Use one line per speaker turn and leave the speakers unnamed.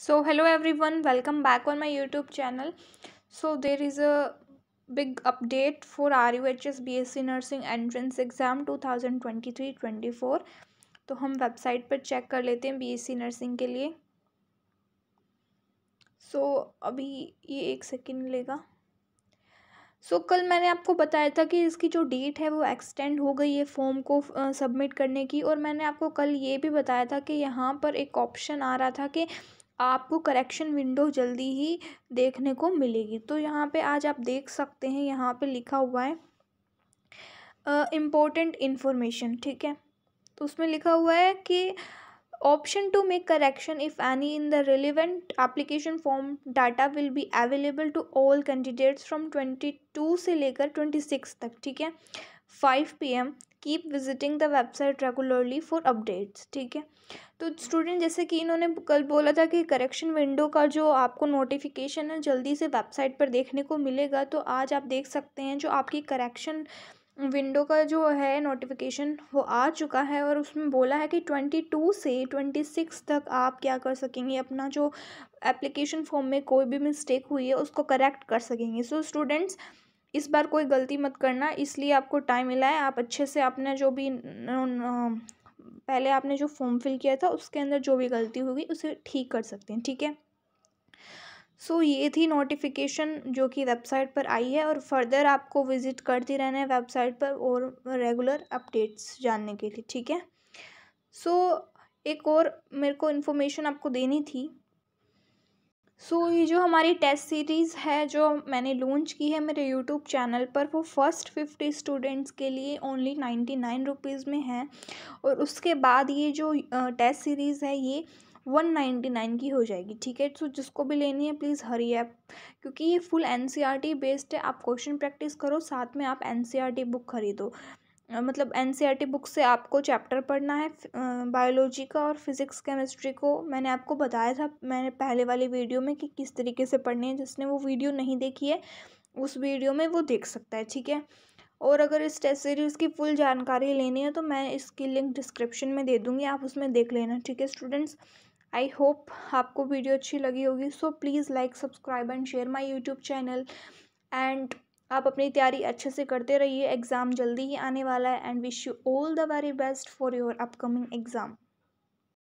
so hello everyone welcome back on my YouTube channel so there is a big update for R U H S B S C nursing entrance exam two thousand twenty three twenty four तो हम website पर check कर लेते हैं B S C nursing के लिए सो so, अभी ये एक सेकेंड लेगा सो so, कल मैंने आपको बताया था कि इसकी जो डेट है वो एक्सटेंड हो गई है फॉर्म को सबमिट करने की और मैंने आपको कल ये भी बताया था कि यहाँ पर एक ऑप्शन आ रहा था कि आपको करेक्शन विंडो जल्दी ही देखने को मिलेगी तो यहाँ पे आज आप देख सकते हैं यहाँ पे लिखा हुआ है इम्पोर्टेंट uh, इन्फॉर्मेशन ठीक है तो उसमें लिखा हुआ है कि option to make correction if any in the relevant application form data will be available to all candidates from twenty two से लेकर ट्वेंटी सिक्स तक ठीक है five P M keep visiting the website regularly for updates ठीक है तो student जैसे कि इन्होंने कल बोला था कि करेक्शन विंडो का जो आपको नोटिफिकेशन है जल्दी से वेबसाइट पर देखने को मिलेगा तो आज आप देख सकते हैं जो आपकी करेक्शन विंडो का जो है नोटिफिकेशन वो आ चुका है और उसमें बोला है कि ट्वेंटी टू से ट्वेंटी सिक्स तक आप क्या कर सकेंगे अपना जो एप्लीकेशन फॉर्म में कोई भी मिस्टेक हुई है उसको करेक्ट कर सकेंगे सो so, स्टूडेंट्स इस बार कोई गलती मत करना इसलिए आपको टाइम मिला है आप अच्छे से आपने जो भी पहले आपने जो फॉर्म फिल किया था उसके अंदर जो भी गलती होगी उसे ठीक कर सकते हैं ठीक है सो so, ये थी नोटिफिकेशन जो कि वेबसाइट पर आई है और फर्दर आपको विज़िट करती रहना है वेबसाइट पर और रेगुलर अपडेट्स जानने के लिए ठीक है सो so, एक और मेरे को इन्फॉर्मेशन आपको देनी थी सो so, ये जो हमारी टेस्ट सीरीज़ है जो मैंने लॉन्च की है मेरे यूट्यूब चैनल पर वो फ़र्स्ट फिफ्टी स्टूडेंट्स के लिए ओनली नाइन्टी नाइन रुपीज़ में है और उसके बाद ये जो टेस्ट सीरीज़ है ये वन नाइन्टी नाइन की हो जाएगी ठीक है सो जिसको भी लेनी है प्लीज़ हरी ऐप क्योंकि ये full N C R T based है आप क्वेश्चन प्रैक्टिस करो साथ में आप N C R T book खरीदो मतलब N C R T book से आपको चैप्टर पढ़ना है बायोलॉजी का और फिज़िक्स केमिस्ट्री को मैंने आपको बताया था मैंने पहले वाली वीडियो में कि किस तरीके से पढ़ने हैं जिसने वो वीडियो नहीं देखी है उस वीडियो में वो देख सकता है ठीक है और अगर इस टेस्ट सीरीज़ की फुल जानकारी लेनी है तो मैं इसकी लिंक डिस्क्रिप्शन में दे दूँगी आप उसमें देख लेना ठीक है स्टूडेंट्स आई होप आपको वीडियो अच्छी लगी होगी so please like subscribe and share my YouTube channel and आप अपनी तैयारी अच्छे से करते रहिए एग्ज़ाम जल्दी ही आने वाला है and wish you all the very best for your upcoming exam